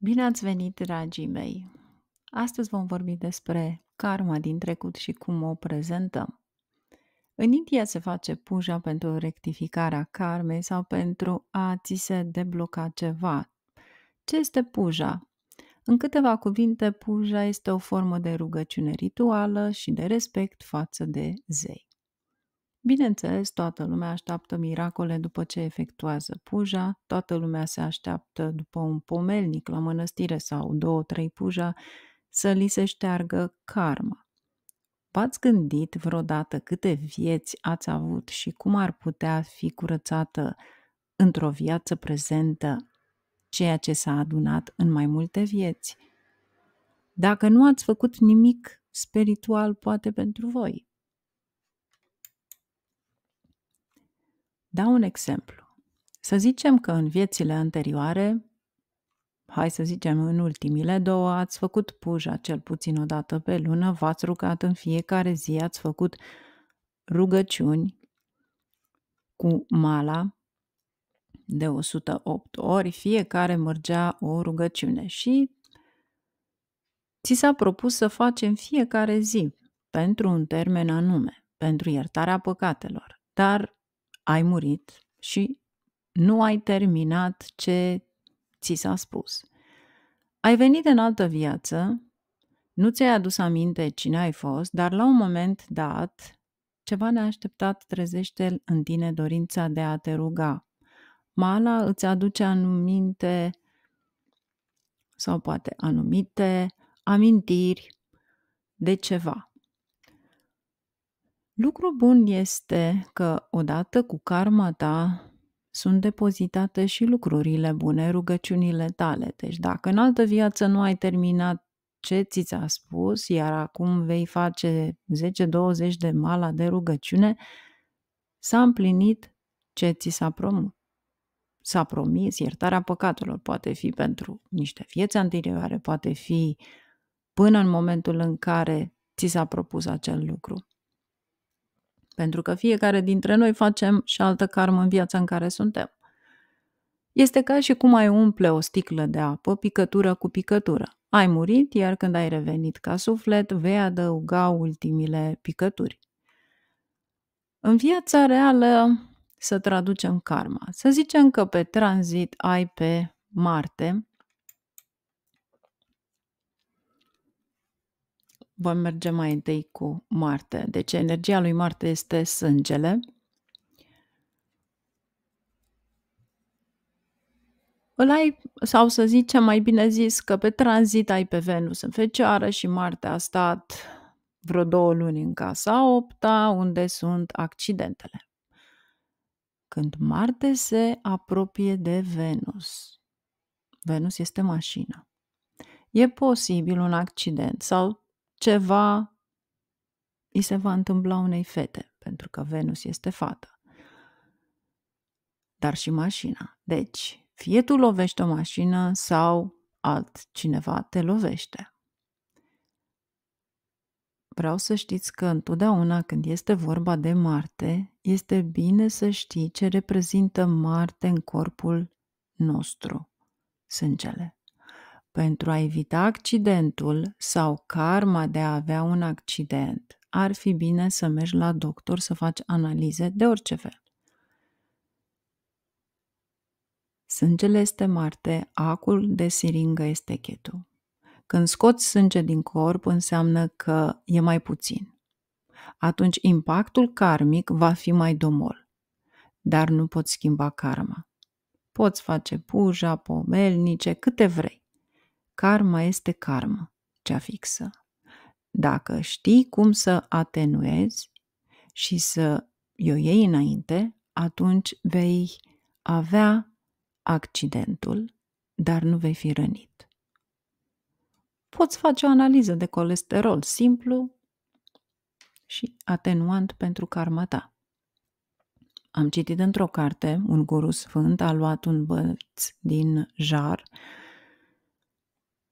Bine ați venit, dragii mei! Astăzi vom vorbi despre karma din trecut și cum o prezentăm. În India se face puja pentru rectificarea karmei sau pentru a ți se debloca ceva. Ce este puja? În câteva cuvinte, puja este o formă de rugăciune rituală și de respect față de zei. Bineînțeles, toată lumea așteaptă miracole după ce efectuează puja, toată lumea se așteaptă după un pomelnic la mănăstire sau două, trei puja să li se șteargă karma. V-ați gândit vreodată câte vieți ați avut și cum ar putea fi curățată într-o viață prezentă ceea ce s-a adunat în mai multe vieți? Dacă nu ați făcut nimic spiritual, poate pentru voi – dau un exemplu. Să zicem că în viețile anterioare, hai să zicem în ultimile două, ați făcut puja cel puțin o dată pe lună, v-ați rugat în fiecare zi, ați făcut rugăciuni cu mala de 108 ori, fiecare mergea o rugăciune și ți s-a propus să facem fiecare zi pentru un termen anume, pentru iertarea păcatelor, dar ai murit și nu ai terminat ce ți s-a spus. Ai venit în altă viață, nu ți-ai adus aminte cine ai fost, dar la un moment dat, ceva neașteptat trezește în tine dorința de a te ruga. Mala îți aduce anumite sau poate anumite amintiri de ceva. Lucru bun este că odată cu karma ta sunt depozitate și lucrurile bune, rugăciunile tale. Deci dacă în altă viață nu ai terminat ce ți a spus, iar acum vei face 10-20 de mala de rugăciune, s-a împlinit ce ți s-a promis. S-a promis iertarea păcatelor, poate fi pentru niște vieți anterioare, poate fi până în momentul în care ți s-a propus acel lucru pentru că fiecare dintre noi facem și altă karmă în viața în care suntem. Este ca și cum ai umple o sticlă de apă picătură cu picătură. Ai murit, iar când ai revenit ca suflet, vei adăuga ultimile picături. În viața reală, să traducem karma. Să zicem că pe tranzit ai pe Marte vom merge mai întâi cu Marte. Deci energia lui Marte este sângele. Îl ai, sau să zicem mai bine zis, că pe tranzit ai pe Venus în Fecioară și Marte a stat vreo două luni în casa opta, unde sunt accidentele. Când Marte se apropie de Venus, Venus este mașina. e posibil un accident sau ceva îi se va întâmpla unei fete, pentru că Venus este fată. Dar și mașina. Deci, fie tu lovești o mașină sau altcineva te lovește. Vreau să știți că întotdeauna când este vorba de Marte, este bine să știi ce reprezintă Marte în corpul nostru, sângele pentru a evita accidentul sau karma de a avea un accident, ar fi bine să mergi la doctor să faci analize de orice fel. Sângele este Marte, acul de siringă este Chetu. Când scoți sânge din corp, înseamnă că e mai puțin. Atunci impactul karmic va fi mai domol. Dar nu poți schimba karma. Poți face puja, pomelnice, câte vrei karma este karma, cea fixă. Dacă știi cum să atenuezi și să o iei înainte, atunci vei avea accidentul, dar nu vei fi rănit. Poți face o analiză de colesterol simplu și atenuant pentru karma ta. Am citit într-o carte, un guru sfânt a luat un băț din jar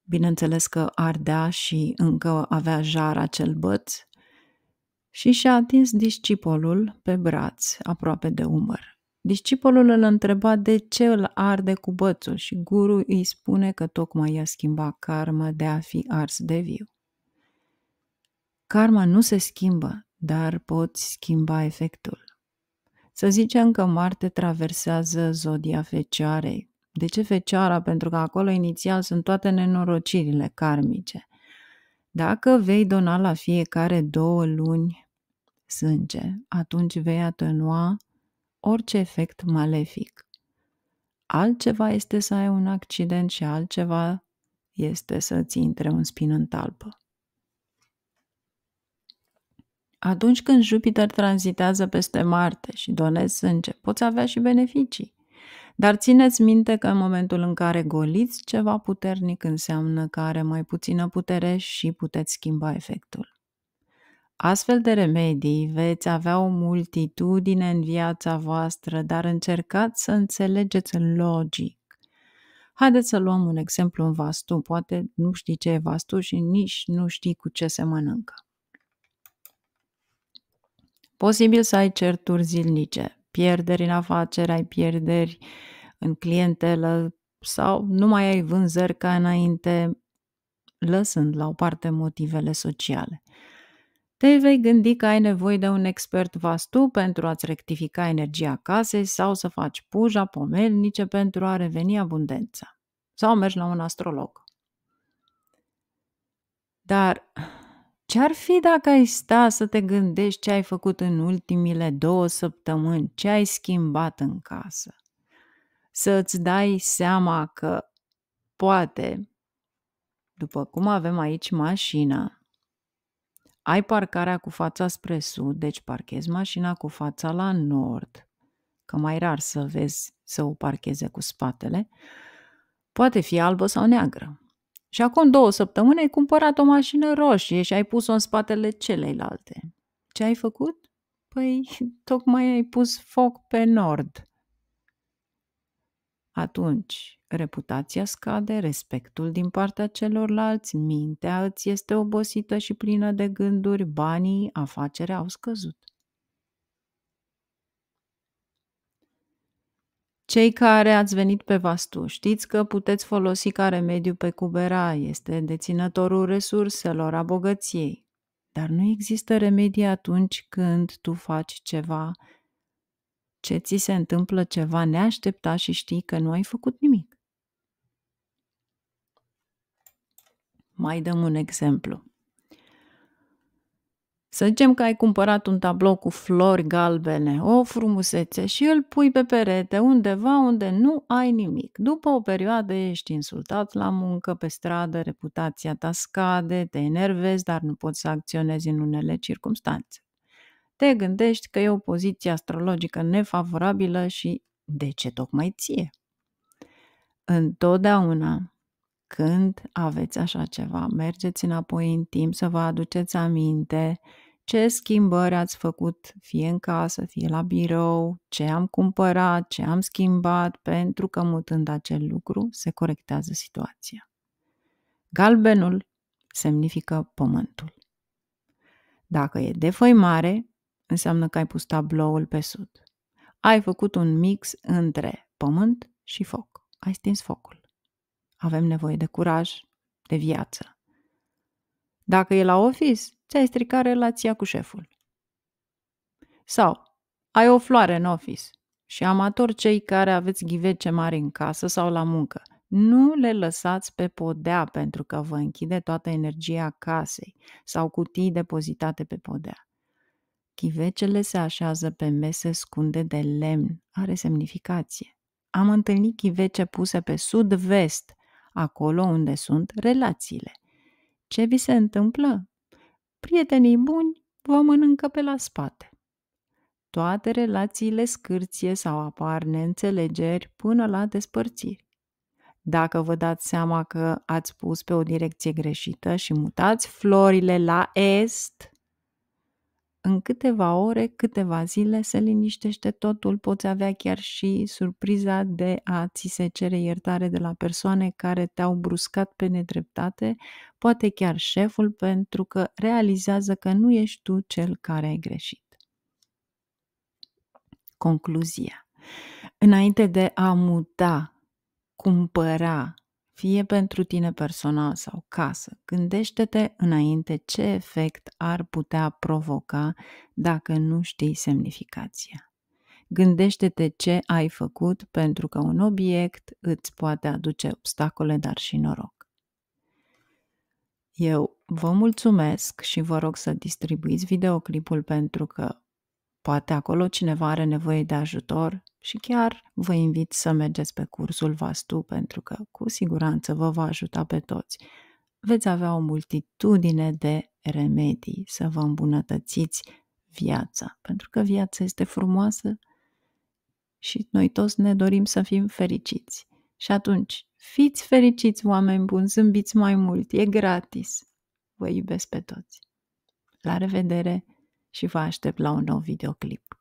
bineînțeles că ardea și încă avea jar acel băț, și și-a atins discipolul pe braț, aproape de umăr. Discipolul îl întreba de ce îl arde cu bățul și guru îi spune că tocmai i-a schimbat karma de a fi ars de viu. Karma nu se schimbă, dar poți schimba efectul. Să zicem că Marte traversează zodia fecioarei, de ce fecioara? Pentru că acolo inițial sunt toate nenorocirile karmice. Dacă vei dona la fiecare două luni sânge, atunci vei atenua orice efect malefic. Altceva este să ai un accident și altceva este să-ți intre un spin în talpă. Atunci când Jupiter tranzitează peste Marte și donezi sânge, poți avea și beneficii. Dar țineți minte că în momentul în care goliți ceva puternic înseamnă că are mai puțină putere și puteți schimba efectul. Astfel de remedii veți avea o multitudine în viața voastră, dar încercați să înțelegeți logic. Haideți să luăm un exemplu în vastu. Poate nu știi ce e vastu și nici nu știi cu ce se mănâncă. Posibil să ai certuri zilnice, pierderi în afaceri, ai pierderi în clientelă sau nu mai ai vânzări ca înainte, lăsând la o parte motivele sociale. Te vei gândi că ai nevoie de un expert vastu pentru a-ți rectifica energia casei sau să faci puja pomelnice pentru a reveni abundența. Sau mergi la un astrolog. Dar ce-ar fi dacă ai sta să te gândești ce ai făcut în ultimile două săptămâni, ce ai schimbat în casă? Să îți dai seama că poate, după cum avem aici mașina, ai parcarea cu fața spre sud, deci parchezi mașina cu fața la nord, că mai rar să vezi să o parcheze cu spatele, poate fi albă sau neagră. Și acum două săptămâni ai cumpărat o mașină roșie și ai pus-o în spatele celeilalte. Ce ai făcut? Păi, tocmai ai pus foc pe nord. Atunci, reputația scade, respectul din partea celorlalți, mintea îți este obosită și plină de gânduri, banii, afacerea au scăzut. Cei care ați venit pe Vastu, știți că puteți folosi ca remediu pe Cubera, este deținătorul resurselor, a bogăției. Dar nu există remedii atunci când tu faci ceva, ce ți se întâmplă ceva neașteptat și știi că nu ai făcut nimic. Mai dăm un exemplu. Să zicem că ai cumpărat un tablou cu flori galbene, o frumusețe și îl pui pe perete undeva unde nu ai nimic. După o perioadă ești insultat la muncă, pe stradă, reputația ta scade, te enervezi, dar nu poți să acționezi în unele circunstanțe. Te gândești că e o poziție astrologică nefavorabilă și de ce tocmai ție? Întotdeauna când aveți așa ceva, mergeți înapoi în timp să vă aduceți aminte ce schimbări ați făcut, fie în casă, fie la birou, ce am cumpărat, ce am schimbat, pentru că mutând acel lucru se corectează situația. Galbenul semnifică pământul. Dacă e de mare, înseamnă că ai pus tabloul pe sud. Ai făcut un mix între pământ și foc. Ai stins focul. Avem nevoie de curaj, de viață. Dacă e la office, ți-ai stricat relația cu șeful. Sau, ai o floare în office și amator cei care aveți ghivece mari în casă sau la muncă. Nu le lăsați pe podea pentru că vă închide toată energia casei sau cutii depozitate pe podea. Chivecele se așează pe mese scunde de lemn, are semnificație. Am întâlnit chivece puse pe sud-vest, acolo unde sunt relațiile. Ce vi se întâmplă? prietenii buni vă mănâncă pe la spate. Toate relațiile scârție sau apar neînțelegeri până la despărțiri. Dacă vă dați seama că ați pus pe o direcție greșită și mutați florile la est, în câteva ore, câteva zile se liniștește totul, poți avea chiar și surpriza de a ți se cere iertare de la persoane care te-au bruscat pe nedreptate, poate chiar șeful, pentru că realizează că nu ești tu cel care ai greșit. Concluzia. Înainte de a muta, cumpăra, fie pentru tine personal sau casă, gândește-te înainte ce efect ar putea provoca dacă nu știi semnificația. Gândește-te ce ai făcut pentru că un obiect îți poate aduce obstacole, dar și noroc. Eu vă mulțumesc și vă rog să distribuiți videoclipul pentru că poate acolo cineva are nevoie de ajutor și chiar vă invit să mergeți pe cursul Vastu pentru că cu siguranță vă va ajuta pe toți. Veți avea o multitudine de remedii să vă îmbunătățiți viața, pentru că viața este frumoasă și noi toți ne dorim să fim fericiți. Și atunci, fiți fericiți, oameni buni, zâmbiți mai mult, e gratis. Vă iubesc pe toți. La revedere și vă aștept la un nou videoclip.